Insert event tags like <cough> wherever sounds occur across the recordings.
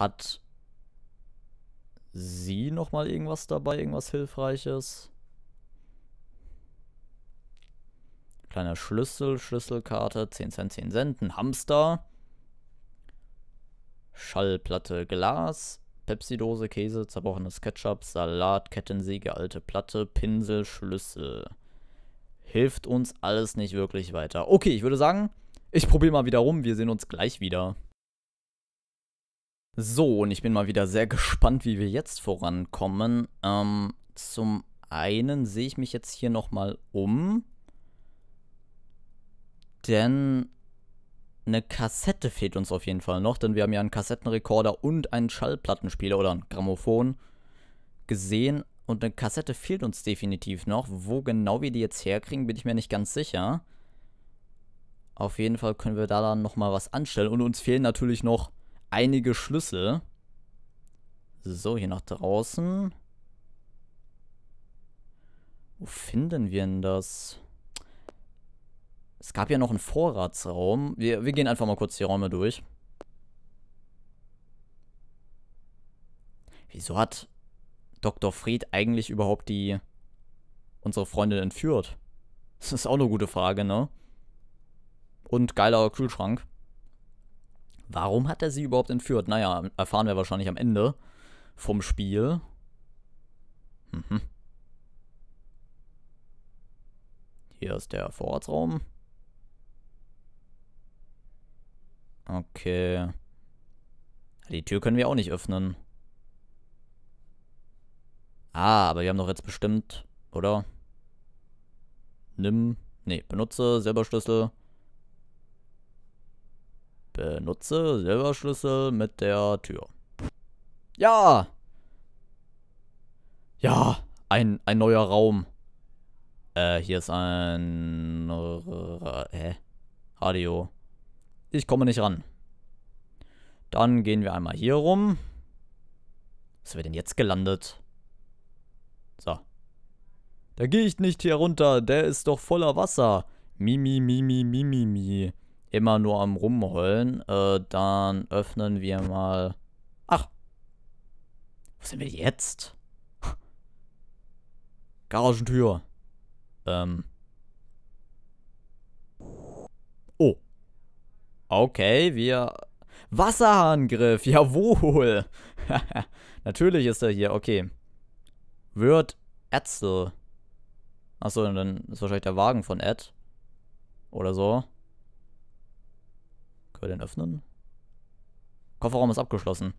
Hat sie noch mal irgendwas dabei, irgendwas Hilfreiches? Kleiner Schlüssel, Schlüsselkarte, 10 Cent, 10 Cent, ein Hamster, Schallplatte, Glas, Pepsi-Dose, Käse, zerbrochenes Ketchup, Salat, Kettensäge, alte Platte, Pinsel, Schlüssel. Hilft uns alles nicht wirklich weiter. Okay, ich würde sagen, ich probiere mal wieder rum. Wir sehen uns gleich wieder. So, und ich bin mal wieder sehr <laughs> gespannt, wie wir jetzt vorankommen. Ähm, zum einen sehe ich mich jetzt hier nochmal um. Denn eine Kassette fehlt uns auf jeden Fall noch, denn wir haben ja einen Kassettenrekorder und einen Schallplattenspieler oder ein Grammophon gesehen. Und eine Kassette fehlt uns definitiv noch. Wo genau wir die jetzt herkriegen, bin ich mir nicht ganz sicher. Auf jeden Fall können wir da dann nochmal was anstellen. Und uns fehlen natürlich noch einige Schlüssel. So, hier nach draußen. Wo finden wir denn das? Es gab ja noch einen Vorratsraum. Wir, wir gehen einfach mal kurz die Räume durch. Wieso hat Dr. Fried eigentlich überhaupt die unsere Freundin entführt? Das ist auch eine gute Frage, ne? Und geiler Kühlschrank. Warum hat er sie überhaupt entführt? Naja, erfahren wir wahrscheinlich am Ende vom Spiel. Mhm. Hier ist der Vorratsraum. Okay. Die Tür können wir auch nicht öffnen. Ah, aber wir haben doch jetzt bestimmt, oder? Nimm. Nee, benutze, selber Schlüssel. Benutze Silberschlüssel mit der Tür. Ja! Ja, ein, ein neuer Raum. Äh, hier ist ein... Hä? Radio. Ich komme nicht ran. Dann gehen wir einmal hier rum. Was wird denn jetzt gelandet? So. Da gehe ich nicht hier runter. Der ist doch voller Wasser. Mimi, mimi, mimi, mimi immer nur am Rumheulen. Äh, dann öffnen wir mal... Ach! Wo sind wir jetzt? <laughs> Garagentür. Ähm. Oh. Okay, wir... Wasserangriff, jawohl. <laughs> Natürlich ist er hier, okay. Wird Etzel. Achso, dann ist wahrscheinlich der Wagen von Ed. Oder so. Können wir den öffnen? Kofferraum ist abgeschlossen.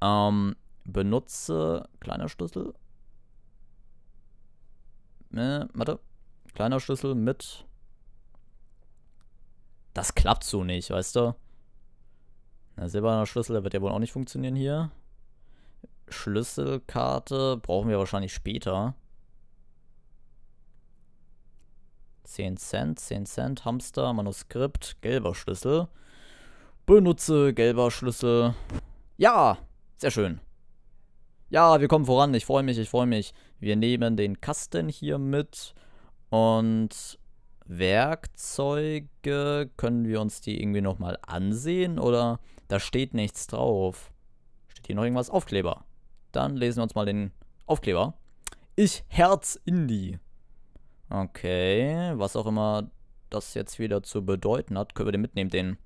Ähm, benutze. Kleiner Schlüssel. Äh, warte. Kleiner Schlüssel mit. Das klappt so nicht, weißt du? Na, silberner Schlüssel, der wird ja wohl auch nicht funktionieren hier. Schlüsselkarte brauchen wir wahrscheinlich später. 10 Cent, 10 Cent, Hamster, Manuskript, gelber Schlüssel. Benutze gelber Schlüssel. Ja, sehr schön. Ja, wir kommen voran. Ich freue mich, ich freue mich. Wir nehmen den Kasten hier mit. Und Werkzeuge, können wir uns die irgendwie nochmal ansehen? Oder da steht nichts drauf. Steht hier noch irgendwas? Aufkleber. Dann lesen wir uns mal den Aufkleber. Ich Herz Indie. Okay, was auch immer das jetzt wieder zu bedeuten hat, können wir den mitnehmen, den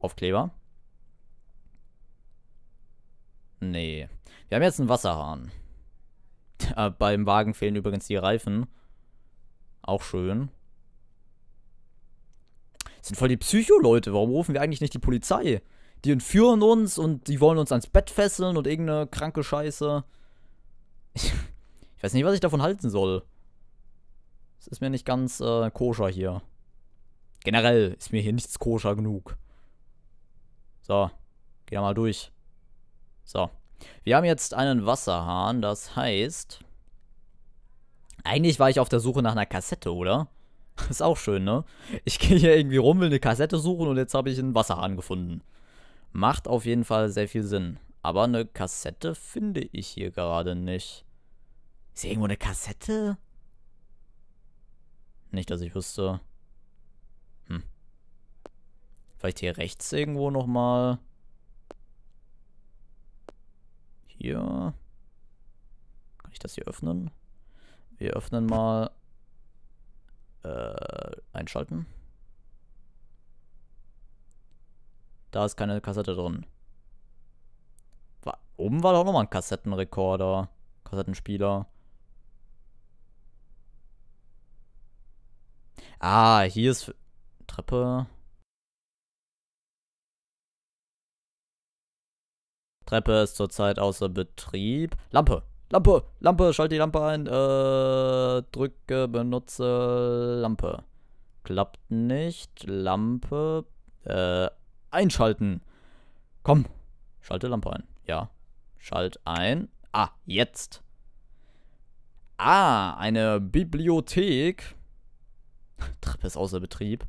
Aufkleber. Nee. Wir haben jetzt einen Wasserhahn. <laughs> Äh, beim Wagen fehlen übrigens die Reifen. Auch schön. Das sind voll die Psycho-Leute. Warum rufen wir eigentlich nicht die Polizei? Die entführen uns und die wollen uns ans Bett fesseln und irgendeine kranke Scheiße. <laughs> Ich, weiß nicht, was ich davon halten soll. Es ist mir nicht ganz äh, koscher hier. Generell ist mir hier nichts koscher genug. So, geh da mal durch. So. Wir haben jetzt einen Wasserhahn, das heißt... Eigentlich war ich auf der Suche nach einer Kassette, oder? <laughs> Ist auch schön, ne? Ich gehe hier irgendwie rum, will eine Kassette suchen und jetzt habe ich einen Wasserhahn gefunden. Macht auf jeden Fall sehr viel Sinn. Aber eine Kassette finde ich hier gerade nicht. Ist hier irgendwo eine Kassette? Nicht, dass ich wüsste. Vielleicht hier rechts irgendwo nochmal. Hier. Kann ich das hier öffnen? Wir öffnen mal. Äh, einschalten. Da ist keine Kassette drin. oben war doch nochmal ein Kassettenrekorder. Kassettenspieler. Ah, hier ist Treppe. Treppe ist zurzeit außer Betrieb. Lampe, Lampe, Lampe, schalte die Lampe ein. Äh, drücke, benutze Lampe. Klappt nicht. Lampe, äh, einschalten. Komm, schalte Lampe ein. Ja, schalt ein. Ah, jetzt. Ah, eine Bibliothek. <laughs> Treppe ist außer Betrieb.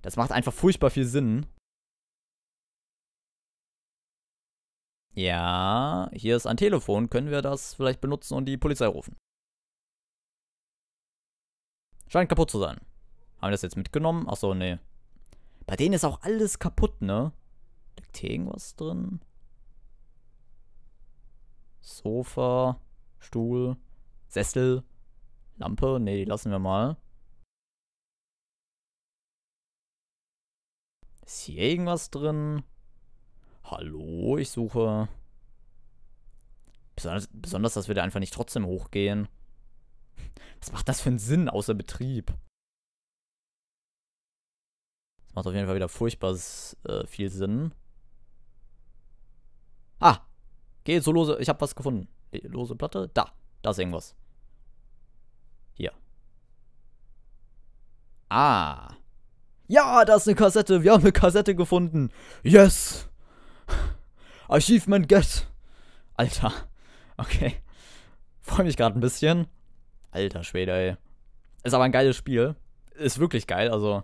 Das macht einfach furchtbar viel Sinn. Ja, hier ist ein Telefon. Können wir das vielleicht benutzen und die Polizei rufen? Scheint kaputt zu sein. Haben wir das jetzt mitgenommen? Achso, nee. Bei denen ist auch alles kaputt, ne? Liegt hier irgendwas drin? Sofa, Stuhl, Sessel, Lampe? Nee, die lassen wir mal. Ist hier irgendwas drin? Hallo, ich suche. Besonders, besonders, dass wir da einfach nicht trotzdem hochgehen. Was macht das für einen Sinn außer Betrieb? Das macht auf jeden Fall wieder furchtbar äh, viel Sinn. Ah! Geh so lose. Ich habe was gefunden. Lose Platte. Da. Da ist irgendwas. Hier. Ah. Ja, da ist eine Kassette. Wir haben eine Kassette gefunden. Yes! <laughs> Achievement Get. Alter. Okay. Freue mich gerade ein bisschen. Alter Schwede, ey. Ist aber ein geiles Spiel. Ist wirklich geil, also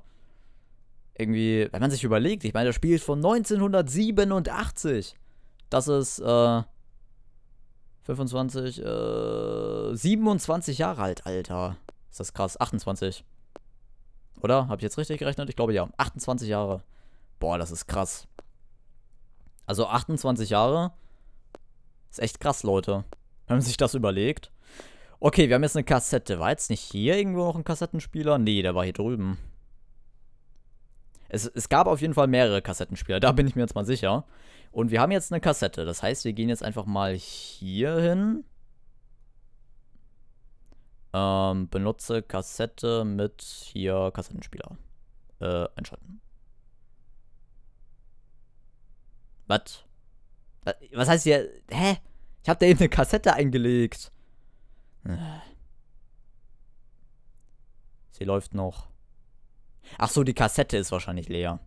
irgendwie, wenn man sich überlegt, ich meine, das Spiel ist von 1987. Das ist äh, 25, äh, 27 Jahre alt, Alter. Ist das krass, 28. Oder? Habe ich jetzt richtig gerechnet? Ich glaube ja, 28 Jahre. Boah, das ist krass. Also 28 Jahre. Ist echt krass, Leute. Wenn man sich das überlegt. Okay, wir haben jetzt eine Kassette. War jetzt nicht hier irgendwo noch ein Kassettenspieler? Nee, der war hier drüben. Es, es gab auf jeden Fall mehrere Kassettenspieler, da bin ich mir jetzt mal sicher. Und wir haben jetzt eine Kassette. Das heißt, wir gehen jetzt einfach mal hier hin. Ähm, benutze Kassette mit hier Kassettenspieler. Äh, einschalten. Was? Was heißt hier? Hä? Ich hab da eben eine Kassette eingelegt. Sie läuft noch. Ach so, die Kassette ist wahrscheinlich leer.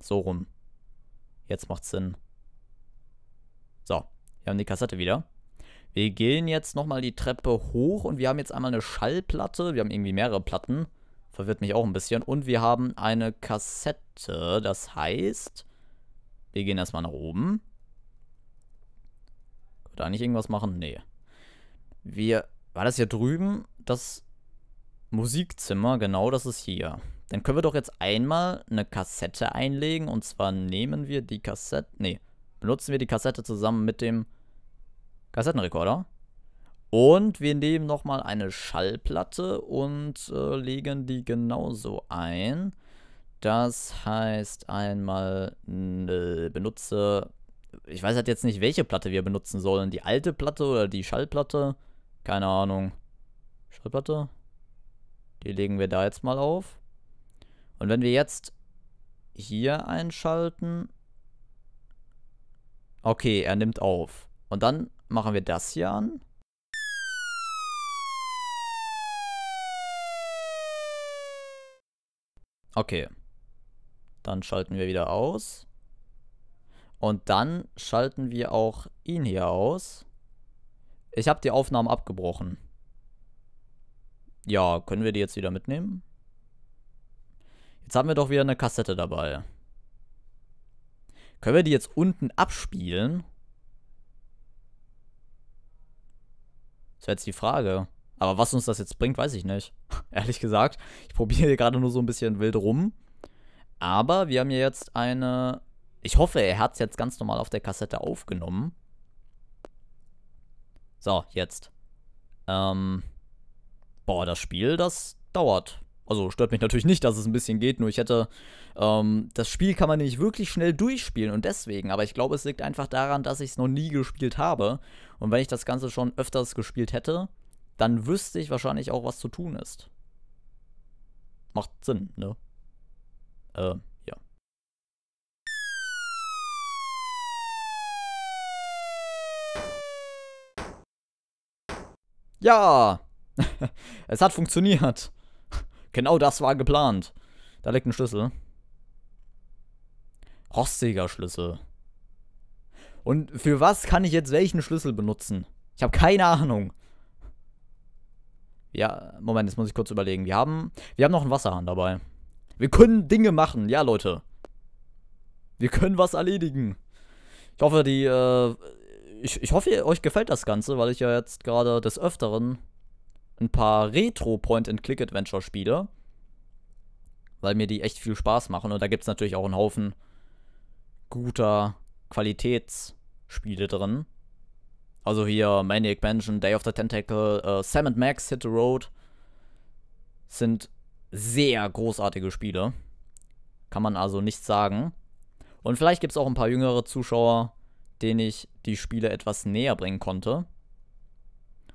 So rum. Jetzt macht's Sinn. So, wir haben die Kassette wieder. Wir gehen jetzt nochmal die Treppe hoch und wir haben jetzt einmal eine Schallplatte. Wir haben irgendwie mehrere Platten. Verwirrt mich auch ein bisschen. Und wir haben eine Kassette. Das heißt, wir gehen erstmal nach oben. Können wir Da nicht irgendwas machen? Nee. Wir. War das hier drüben? Das Musikzimmer, genau das ist hier. Dann können wir doch jetzt einmal eine Kassette einlegen. Und zwar nehmen wir die Kassette. Nee. Benutzen wir die Kassette zusammen mit dem Kassettenrekorder. Und wir nehmen nochmal eine Schallplatte und äh, legen die genauso ein. Das heißt einmal ne, benutze, ich weiß halt jetzt nicht, welche Platte wir benutzen sollen. Die alte Platte oder die Schallplatte? Keine Ahnung. Schallplatte? Die legen wir da jetzt mal auf. Und wenn wir jetzt hier einschalten. Okay, er nimmt auf. Und dann machen wir das hier an. Okay. Dann schalten wir wieder aus. Und dann schalten wir auch ihn hier aus. Ich habe die Aufnahmen abgebrochen. Ja, können wir die jetzt wieder mitnehmen? Jetzt haben wir doch wieder eine Kassette dabei. Können wir die jetzt unten abspielen? Das wäre jetzt die Frage. Aber was uns das jetzt bringt, weiß ich nicht. <laughs> Ehrlich gesagt, ich probiere hier gerade nur so ein bisschen wild rum. Aber wir haben ja jetzt eine. Ich hoffe, er hat es jetzt ganz normal auf der Kassette aufgenommen. So, jetzt. Ähm. Boah, das Spiel, das dauert. Also stört mich natürlich nicht, dass es ein bisschen geht, nur ich hätte. Ähm, das Spiel kann man nämlich wirklich schnell durchspielen und deswegen, aber ich glaube, es liegt einfach daran, dass ich es noch nie gespielt habe. Und wenn ich das Ganze schon öfters gespielt hätte, dann wüsste ich wahrscheinlich auch, was zu tun ist. Macht Sinn, ne? Äh, ja. Ja! <laughs> es hat funktioniert. Genau das war geplant. Da liegt ein Schlüssel. Rostiger Schlüssel. Und für was kann ich jetzt welchen Schlüssel benutzen? Ich habe keine Ahnung. Ja, Moment, jetzt muss ich kurz überlegen. Wir haben, wir haben noch einen Wasserhahn dabei. Wir können Dinge machen, ja Leute. Wir können was erledigen. Ich hoffe, die, äh, ich, ich hoffe, euch gefällt das Ganze, weil ich ja jetzt gerade des Öfteren ein paar Retro-Point-and-Click-Adventure spiele. Weil mir die echt viel Spaß machen. Und da gibt es natürlich auch einen Haufen guter Qualitätsspiele drin. Also hier Maniac Mansion, Day of the Tentacle, uh, Sam and Max, Hit the Road sind sehr großartige Spiele. Kann man also nicht sagen. Und vielleicht gibt es auch ein paar jüngere Zuschauer, denen ich die Spiele etwas näher bringen konnte.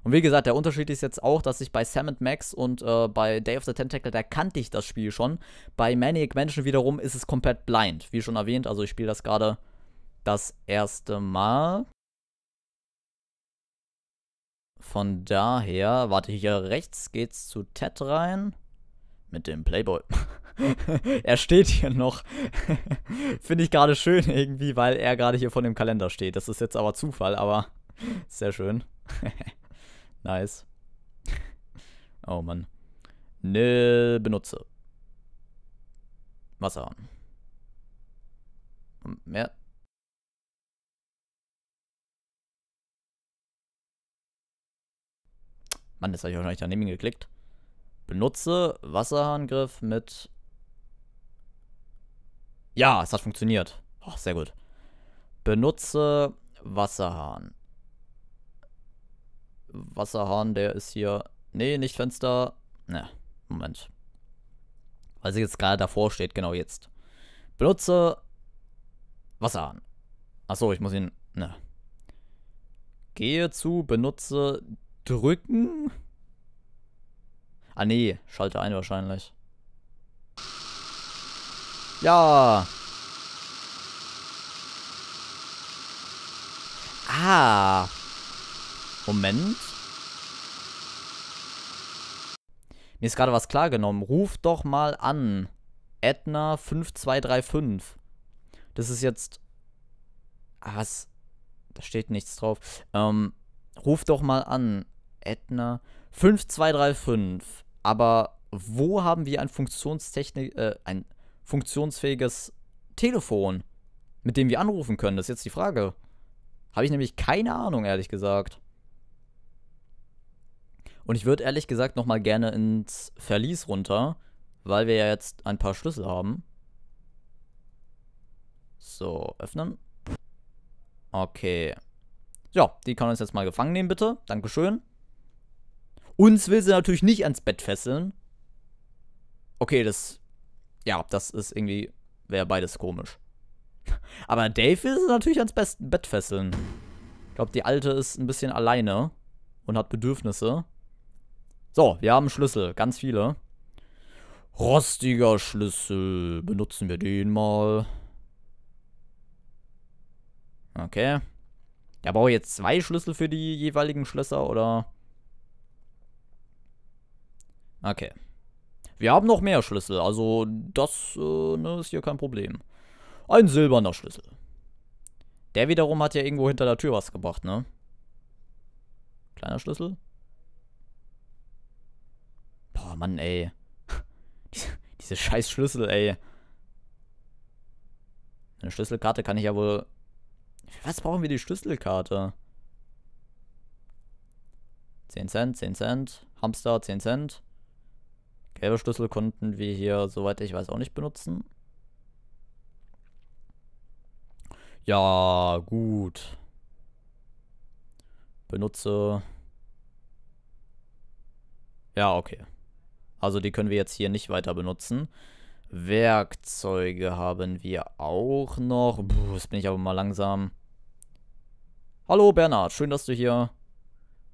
Und wie gesagt, der Unterschied ist jetzt auch, dass ich bei Sam Max und äh, bei Day of the Tentacle, da kannte ich das Spiel schon. Bei Maniac Mansion wiederum ist es komplett blind. Wie schon erwähnt, also ich spiele das gerade das erste Mal. Von daher, warte hier rechts, geht's zu Ted rein mit dem Playboy. <laughs> er steht hier noch. <laughs> Finde ich gerade schön irgendwie, weil er gerade hier von dem Kalender steht. Das ist jetzt aber Zufall, aber <laughs> sehr schön. nice. Oh Mann. Nö, benutze. Wasser. Mehr. Mann, das habe ich wahrscheinlich daneben geklickt. Benutze Wasserhahngriff mit... Ja, es hat funktioniert. Oh, sehr gut. Benutze Wasserhahn. Wasserhahn, der ist hier... Nee, nicht Fenster. Ne, Moment. Weil sie jetzt gerade davor steht, genau jetzt. Benutze Wasserhahn. Achso, ich muss ihn... Ne. Gehe zu, benutze drücken. Ah nee, schalte ein wahrscheinlich. Ja. Ah. Moment. Mir ist gerade was klar genommen. Ruf doch mal an. Edna 5235. Das ist jetzt. Ah, was? Da steht nichts drauf. Ähm, ruf doch mal an. Edna 5235. Aber wo haben wir ein, Funktionstechnik äh, ein funktionsfähiges Telefon, mit dem wir anrufen können? Das ist jetzt die Frage. Habe ich nämlich keine Ahnung, ehrlich gesagt. Und ich würde ehrlich gesagt nochmal gerne ins Verlies runter, weil wir ja jetzt ein paar Schlüssel haben. So, öffnen. Okay. Ja, die kann uns jetzt mal gefangen nehmen, bitte. Dankeschön. Uns will sie natürlich nicht ans Bett fesseln. Okay, das. Ja, das ist irgendwie. Wäre beides komisch. <laughs> Aber Dave will sie natürlich ans Best Bett fesseln. Ich glaube, die Alte ist ein bisschen alleine und hat Bedürfnisse. So, wir haben Schlüssel. Ganz viele. Rostiger Schlüssel. Benutzen wir den mal. Okay. Da brauche ich jetzt zwei Schlüssel für die jeweiligen Schlösser, oder? Okay. Wir haben noch mehr Schlüssel, also das äh, ne, ist hier kein Problem. Ein silberner Schlüssel. Der wiederum hat ja irgendwo hinter der Tür was gebracht, ne? Kleiner Schlüssel? Boah, Mann, ey. <laughs> diese, diese scheiß Schlüssel, ey. Eine Schlüsselkarte kann ich ja wohl... was brauchen wir die Schlüsselkarte? 10 Cent, 10 Cent. Hamster, 10 Cent. Gelbe Schlüssel konnten wir hier, soweit ich weiß, auch nicht benutzen. Ja, gut. Benutze. Ja, okay. Also die können wir jetzt hier nicht weiter benutzen. Werkzeuge haben wir auch noch. Puh, jetzt bin ich aber mal langsam. Hallo Bernhard, schön, dass du hier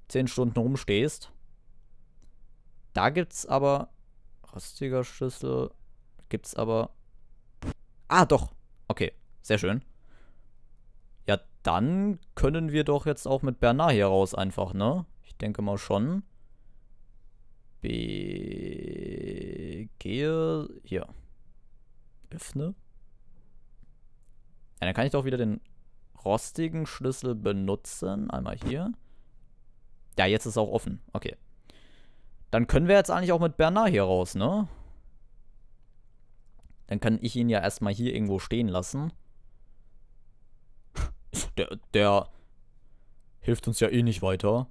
10 Stunden rumstehst. Da gibt es aber Rostiger Schlüssel gibt's aber. Ah, doch. Okay, sehr schön. Ja, dann können wir doch jetzt auch mit Bernard hier raus einfach, ne? Ich denke mal schon. B. Gehe. Hier. Öffne. Ja, dann kann ich doch wieder den rostigen Schlüssel benutzen. Einmal hier. Ja, jetzt ist auch offen. Okay. Dann können wir jetzt eigentlich auch mit Bernard hier raus, ne? Dann kann ich ihn ja erstmal hier irgendwo stehen lassen. <laughs> Der, der hilft uns ja eh nicht weiter.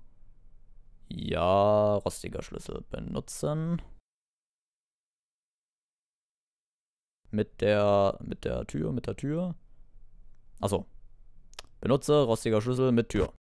Ja, rostiger Schlüssel benutzen. Mit der, mit der Tür, mit der Tür. Achso. Benutze rostiger Schlüssel mit Tür.